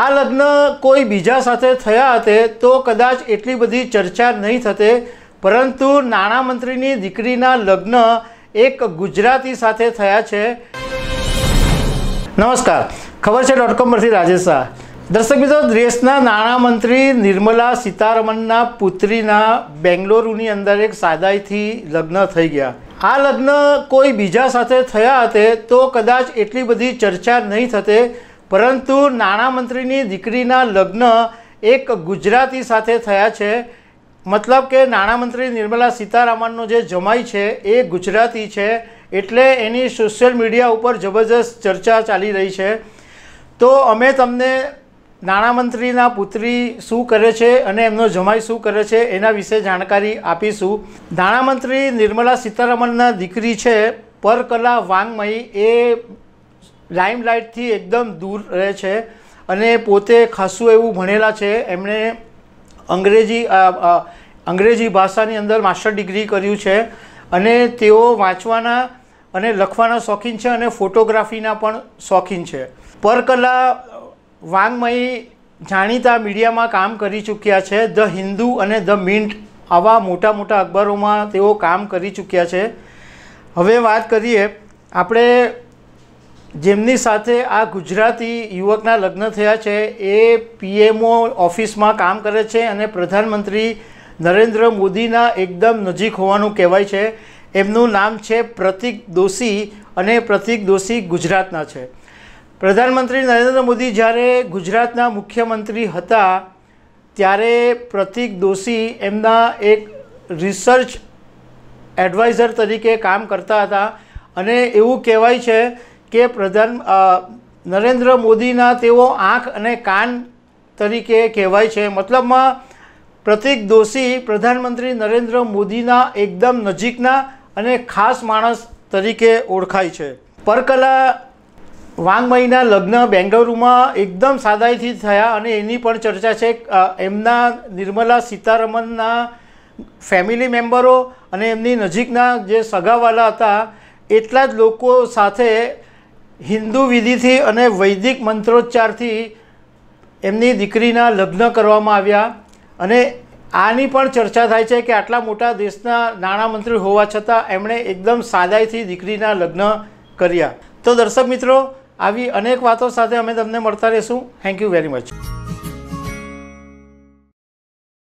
આ લગ્ન કોઈ બીજા સાથે થયા હતે તો કદાચ એટલી બધી ચર્ચા નહીં થતે પરંતુ નાણામંત્રીની દીકરીના લગ્ન એક ગુજરાતી સાથે થયા છે નમસ્કાર ખબર છે ડોટ કોમ પરથી રાજેશ શાહ દર્શક મિત્રો દેશના નાણામંત્રી નિર્મલા સીતારમણના પુત્રીના બેંગ્લોરુની અંદર એક સાદાઈથી લગ્ન થઈ ગયા આ લગ્ન કોઈ બીજા સાથે થયા હતે તો કદાચ એટલી બધી ચર્ચા નહીં થતી પરંતુ નાણામંત્રીની દીકરીના લગ્ન એક ગુજરાતી સાથે થયા છે મતલબ કે નાણામંત્રી નિર્મલા સીતારામનનો જે જમાઈ છે એ ગુજરાતી છે એટલે એની સોશિયલ મીડિયા ઉપર જબરજસ્ત ચર્ચા ચાલી રહી છે તો અમે તમને નાણામંત્રીના પુત્રી શું કરે છે અને એમનો જમાઈ શું કરે છે એના વિશે જાણકારી આપીશું નાણામંત્રી નિર્મલા સીતારામનના દીકરી છે પરકલા વાંગમઈ એ લાઇમલાઇટથી એકદમ દૂર રહે છે અને પોતે ખાસું એવું ભણેલા છે એમણે અંગ્રેજી અંગ્રેજી ભાષાની અંદર માસ્ટર ડિગ્રી કર્યું છે અને તેઓ વાંચવાના અને લખવાના શોખીન છે અને ફોટોગ્રાફીના પણ શોખીન છે પરકલા વાંગમયી જાણીતા મીડિયામાં કામ કરી ચૂક્યા છે ધ હિન્દુ અને ધ મિન્ટ આવા મોટા મોટા અખબારોમાં તેઓ કામ કરી ચૂક્યા છે હવે વાત કરીએ આપણે જેમની સાથે આ ગુજરાતી યુવકના લગ્ન થયા છે એ પીએમઓ ઓફિસમાં કામ કરે છે અને પ્રધાનમંત્રી નરેન્દ્ર મોદીના એકદમ નજીક હોવાનું કહેવાય છે એમનું નામ છે પ્રતિક દોશી અને પ્રતિક દોશી ગુજરાતના છે પ્રધાનમંત્રી નરેન્દ્ર મોદી જ્યારે ગુજરાતના મુખ્યમંત્રી હતા ત્યારે પ્રતિક દોશી એમના એક રિસર્ચ એડવાઇઝર તરીકે કામ કરતા હતા અને એવું કહેવાય છે કે પ્રધાન નરેન્દ્ર મોદીના તેઓ આંખ અને કાન તરીકે કહેવાય છે મતલબમાં પ્રતિક દોષી પ્રધાનમંત્રી નરેન્દ્ર મોદીના એકદમ નજીકના અને ખાસ માણસ તરીકે ઓળખાય છે પરકલા વાંગમયના લગ્ન બેંગલુરુમાં એકદમ સાદાઈથી થયા અને એની પણ ચર્ચા છે એમના નિર્મલા સીતારમનના ફેમિલી મેમ્બરો અને એમની નજીકના જે સગાવાલા હતા એટલા જ લોકો સાથે હિન્દુ વિધિથી અને વૈદિક મંત્રોચ્ચારથી એમની દીકરીના લગ્ન કરવામાં આવ્યા અને આની પણ ચર્ચા થાય છે કે આટલા મોટા દેશના નાણામંત્રી હોવા છતાં એમણે એકદમ સાદાઈથી દીકરીના લગ્ન કર્યા તો દર્શક મિત્રો આવી અનેક વાતો સાથે અમે તમને મળતા રહીશું થેન્ક યુ વેરી મચ